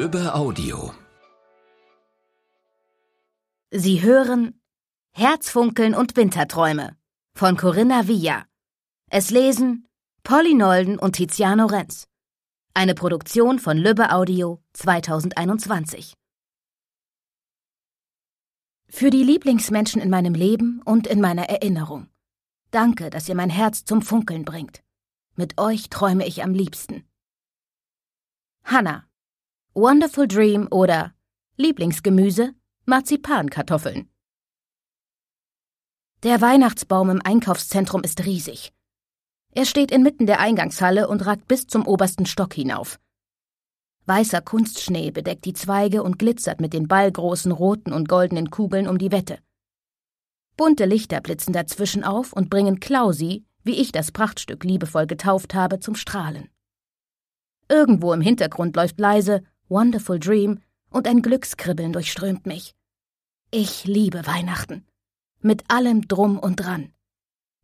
Lübbe Audio. Sie hören Herzfunkeln und Winterträume von Corinna Villa. Es lesen Polly Nolden und Tiziano Renz. Eine Produktion von Lübbe Audio 2021. Für die Lieblingsmenschen in meinem Leben und in meiner Erinnerung. Danke, dass ihr mein Herz zum Funkeln bringt. Mit euch träume ich am liebsten. Hanna Wonderful Dream oder Lieblingsgemüse Marzipankartoffeln. Der Weihnachtsbaum im Einkaufszentrum ist riesig. Er steht inmitten der Eingangshalle und ragt bis zum obersten Stock hinauf. Weißer Kunstschnee bedeckt die Zweige und glitzert mit den ballgroßen roten und goldenen Kugeln um die Wette. Bunte Lichter blitzen dazwischen auf und bringen Klausi, wie ich das Prachtstück liebevoll getauft habe, zum Strahlen. Irgendwo im Hintergrund läuft leise Wonderful Dream und ein Glückskribbeln durchströmt mich. Ich liebe Weihnachten. Mit allem Drum und Dran.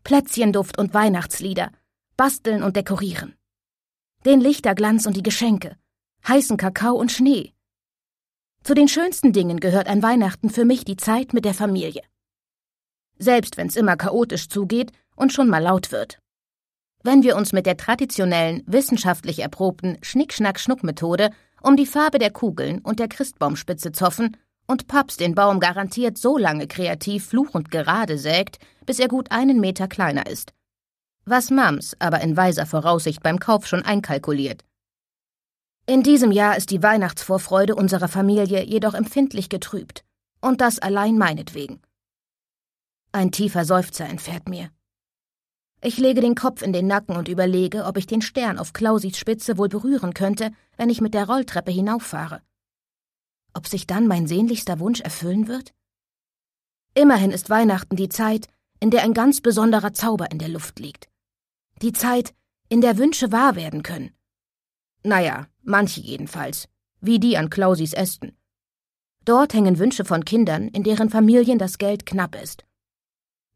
Plätzchenduft und Weihnachtslieder. Basteln und Dekorieren. Den Lichterglanz und die Geschenke. Heißen Kakao und Schnee. Zu den schönsten Dingen gehört an Weihnachten für mich die Zeit mit der Familie. Selbst wenn's immer chaotisch zugeht und schon mal laut wird. Wenn wir uns mit der traditionellen, wissenschaftlich erprobten Schnick-Schnack-Schnuck-Methode um die Farbe der Kugeln und der Christbaumspitze zoffen und Papst den Baum garantiert so lange kreativ fluchend gerade sägt, bis er gut einen Meter kleiner ist. Was Mams aber in weiser Voraussicht beim Kauf schon einkalkuliert. In diesem Jahr ist die Weihnachtsvorfreude unserer Familie jedoch empfindlich getrübt. Und das allein meinetwegen. Ein tiefer Seufzer entfährt mir. Ich lege den Kopf in den Nacken und überlege, ob ich den Stern auf Klausis Spitze wohl berühren könnte, wenn ich mit der Rolltreppe hinauffahre. Ob sich dann mein sehnlichster Wunsch erfüllen wird? Immerhin ist Weihnachten die Zeit, in der ein ganz besonderer Zauber in der Luft liegt. Die Zeit, in der Wünsche wahr werden können. Naja, manche jedenfalls, wie die an Klausis Ästen. Dort hängen Wünsche von Kindern, in deren Familien das Geld knapp ist.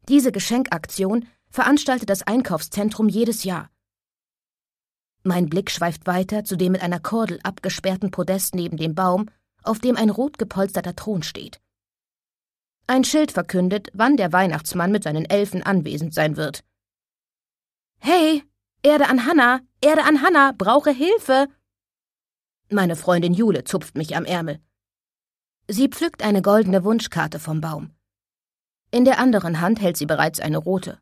Diese Geschenkaktion veranstaltet das Einkaufszentrum jedes Jahr. Mein Blick schweift weiter zu dem mit einer Kordel abgesperrten Podest neben dem Baum, auf dem ein rot gepolsterter Thron steht. Ein Schild verkündet, wann der Weihnachtsmann mit seinen Elfen anwesend sein wird. Hey, Erde an Hannah, Erde an Hannah, brauche Hilfe! Meine Freundin Jule zupft mich am Ärmel. Sie pflückt eine goldene Wunschkarte vom Baum. In der anderen Hand hält sie bereits eine rote.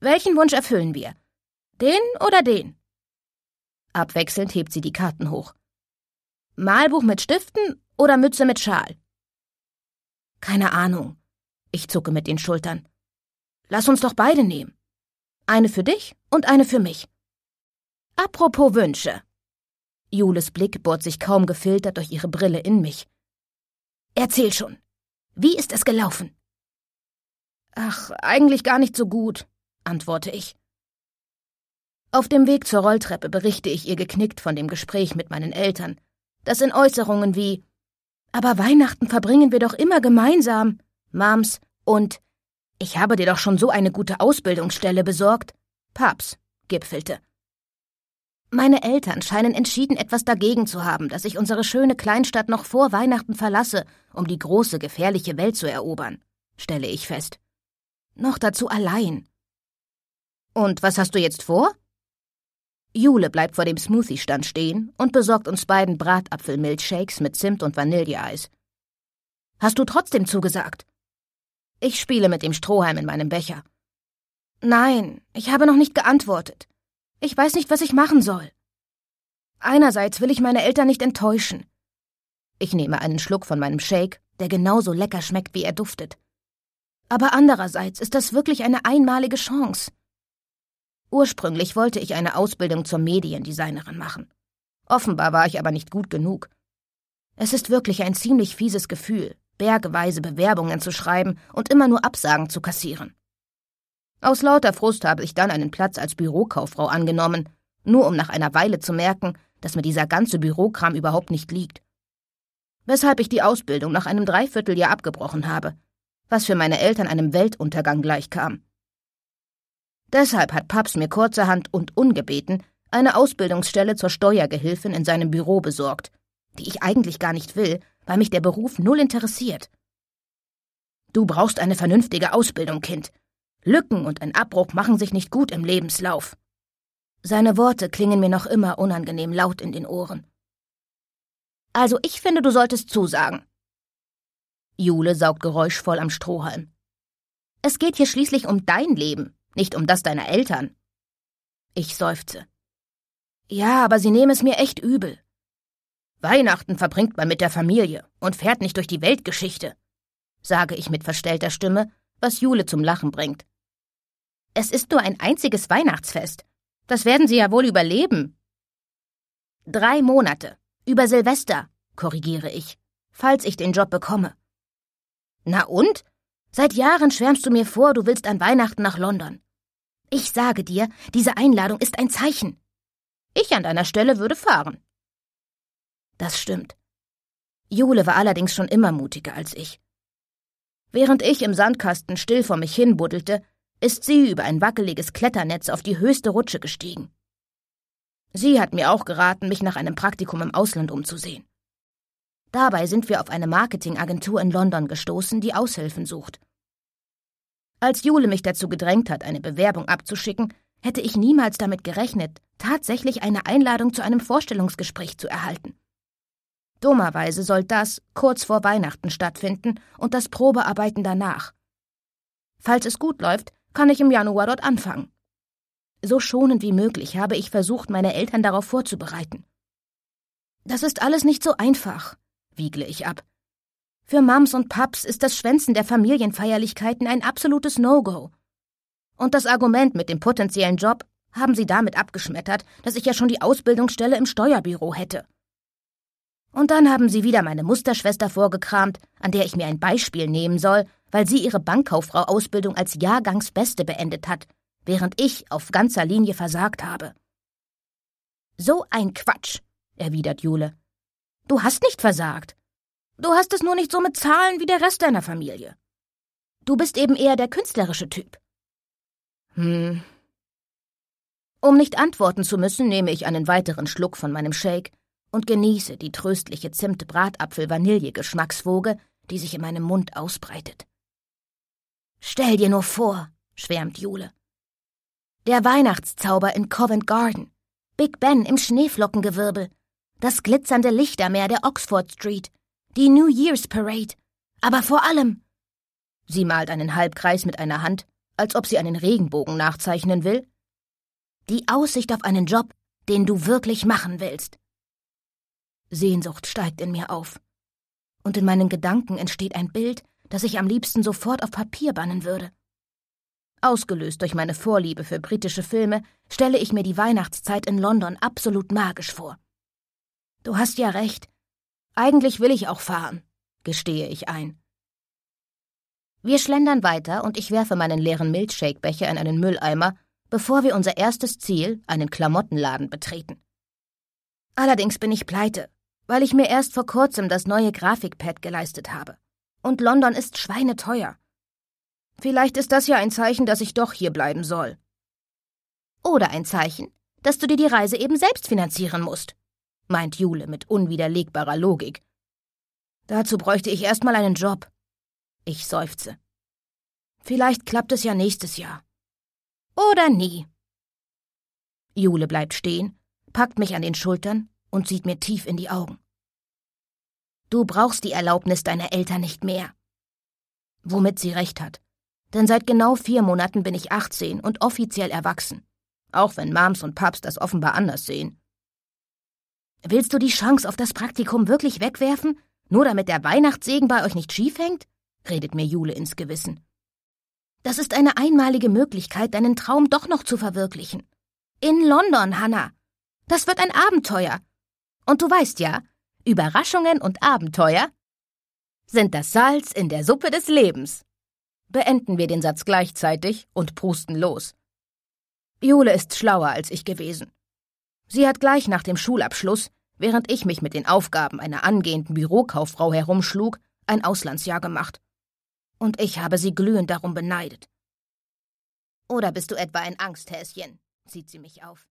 Welchen Wunsch erfüllen wir? Den oder den? Abwechselnd hebt sie die Karten hoch. Malbuch mit Stiften oder Mütze mit Schal? Keine Ahnung. Ich zucke mit den Schultern. Lass uns doch beide nehmen. Eine für dich und eine für mich. Apropos Wünsche. Jules Blick bohrt sich kaum gefiltert durch ihre Brille in mich. Erzähl schon. Wie ist es gelaufen? Ach, eigentlich gar nicht so gut, antworte ich. Auf dem Weg zur Rolltreppe berichte ich ihr geknickt von dem Gespräch mit meinen Eltern, das in Äußerungen wie Aber Weihnachten verbringen wir doch immer gemeinsam, Mams und Ich habe dir doch schon so eine gute Ausbildungsstelle besorgt, Paps, gipfelte. Meine Eltern scheinen entschieden etwas dagegen zu haben, dass ich unsere schöne Kleinstadt noch vor Weihnachten verlasse, um die große, gefährliche Welt zu erobern, stelle ich fest. Noch dazu allein. Und was hast du jetzt vor? Jule bleibt vor dem Smoothie-Stand stehen und besorgt uns beiden Bratapfelmilchshakes mit Zimt und Vanilleeis. Hast du trotzdem zugesagt? Ich spiele mit dem Strohhalm in meinem Becher. Nein, ich habe noch nicht geantwortet. Ich weiß nicht, was ich machen soll. Einerseits will ich meine Eltern nicht enttäuschen. Ich nehme einen Schluck von meinem Shake, der genauso lecker schmeckt, wie er duftet. Aber andererseits ist das wirklich eine einmalige Chance. Ursprünglich wollte ich eine Ausbildung zur Mediendesignerin machen. Offenbar war ich aber nicht gut genug. Es ist wirklich ein ziemlich fieses Gefühl, bergeweise Bewerbungen zu schreiben und immer nur Absagen zu kassieren. Aus lauter Frust habe ich dann einen Platz als Bürokauffrau angenommen, nur um nach einer Weile zu merken, dass mir dieser ganze Bürokram überhaupt nicht liegt. Weshalb ich die Ausbildung nach einem Dreivierteljahr abgebrochen habe, was für meine Eltern einem Weltuntergang gleichkam. Deshalb hat Paps mir kurzerhand und ungebeten eine Ausbildungsstelle zur Steuergehilfin in seinem Büro besorgt, die ich eigentlich gar nicht will, weil mich der Beruf null interessiert. Du brauchst eine vernünftige Ausbildung, Kind. Lücken und ein Abbruch machen sich nicht gut im Lebenslauf. Seine Worte klingen mir noch immer unangenehm laut in den Ohren. Also ich finde, du solltest zusagen. Jule saugt geräuschvoll am Strohhalm. Es geht hier schließlich um dein Leben nicht um das deiner Eltern. Ich seufze. Ja, aber sie nehmen es mir echt übel. Weihnachten verbringt man mit der Familie und fährt nicht durch die Weltgeschichte, sage ich mit verstellter Stimme, was Jule zum Lachen bringt. Es ist nur ein einziges Weihnachtsfest. Das werden Sie ja wohl überleben. Drei Monate. Über Silvester, korrigiere ich, falls ich den Job bekomme. Na und? Seit Jahren schwärmst du mir vor, du willst an Weihnachten nach London. Ich sage dir, diese Einladung ist ein Zeichen. Ich an deiner Stelle würde fahren. Das stimmt. Jule war allerdings schon immer mutiger als ich. Während ich im Sandkasten still vor mich hinbuddelte, ist sie über ein wackeliges Kletternetz auf die höchste Rutsche gestiegen. Sie hat mir auch geraten, mich nach einem Praktikum im Ausland umzusehen. Dabei sind wir auf eine Marketingagentur in London gestoßen, die Aushilfen sucht. Als Jule mich dazu gedrängt hat, eine Bewerbung abzuschicken, hätte ich niemals damit gerechnet, tatsächlich eine Einladung zu einem Vorstellungsgespräch zu erhalten. Dummerweise soll das kurz vor Weihnachten stattfinden und das Probearbeiten danach. Falls es gut läuft, kann ich im Januar dort anfangen. So schonend wie möglich habe ich versucht, meine Eltern darauf vorzubereiten. Das ist alles nicht so einfach, wiegle ich ab. Für Mams und Paps ist das Schwänzen der Familienfeierlichkeiten ein absolutes No-Go. Und das Argument mit dem potenziellen Job haben sie damit abgeschmettert, dass ich ja schon die Ausbildungsstelle im Steuerbüro hätte. Und dann haben sie wieder meine Musterschwester vorgekramt, an der ich mir ein Beispiel nehmen soll, weil sie ihre Bankkauffrau-Ausbildung als Jahrgangsbeste beendet hat, während ich auf ganzer Linie versagt habe. So ein Quatsch, erwidert Jule. Du hast nicht versagt. Du hast es nur nicht so mit Zahlen wie der Rest deiner Familie. Du bist eben eher der künstlerische Typ. Hm. Um nicht antworten zu müssen, nehme ich einen weiteren Schluck von meinem Shake und genieße die tröstliche Zimt-Bratapfel-Vanille-Geschmackswoge, die sich in meinem Mund ausbreitet. Stell dir nur vor, schwärmt Jule. Der Weihnachtszauber in Covent Garden, Big Ben im Schneeflockengewirbel, das glitzernde Lichtermeer der Oxford Street, die New Year's Parade. Aber vor allem. Sie malt einen Halbkreis mit einer Hand, als ob sie einen Regenbogen nachzeichnen will. Die Aussicht auf einen Job, den du wirklich machen willst. Sehnsucht steigt in mir auf. Und in meinen Gedanken entsteht ein Bild, das ich am liebsten sofort auf Papier bannen würde. Ausgelöst durch meine Vorliebe für britische Filme, stelle ich mir die Weihnachtszeit in London absolut magisch vor. Du hast ja recht, eigentlich will ich auch fahren, gestehe ich ein. Wir schlendern weiter und ich werfe meinen leeren Milchshake-Becher in einen Mülleimer, bevor wir unser erstes Ziel, einen Klamottenladen, betreten. Allerdings bin ich pleite, weil ich mir erst vor kurzem das neue Grafikpad geleistet habe. Und London ist schweineteuer. Vielleicht ist das ja ein Zeichen, dass ich doch hier bleiben soll. Oder ein Zeichen, dass du dir die Reise eben selbst finanzieren musst meint Jule mit unwiderlegbarer Logik. Dazu bräuchte ich erstmal einen Job. Ich seufze. Vielleicht klappt es ja nächstes Jahr. Oder nie. Jule bleibt stehen, packt mich an den Schultern und sieht mir tief in die Augen. Du brauchst die Erlaubnis deiner Eltern nicht mehr. Womit sie recht hat. Denn seit genau vier Monaten bin ich 18 und offiziell erwachsen. Auch wenn Mams und Paps das offenbar anders sehen. Willst du die Chance auf das Praktikum wirklich wegwerfen, nur damit der Weihnachtssegen bei euch nicht schief hängt? redet mir Jule ins Gewissen. Das ist eine einmalige Möglichkeit, deinen Traum doch noch zu verwirklichen. In London, Hannah. Das wird ein Abenteuer. Und du weißt ja, Überraschungen und Abenteuer sind das Salz in der Suppe des Lebens. Beenden wir den Satz gleichzeitig und prusten los. Jule ist schlauer als ich gewesen. Sie hat gleich nach dem Schulabschluss, während ich mich mit den Aufgaben einer angehenden Bürokauffrau herumschlug, ein Auslandsjahr gemacht. Und ich habe sie glühend darum beneidet. Oder bist du etwa ein Angsthäschen? sieht sie mich auf.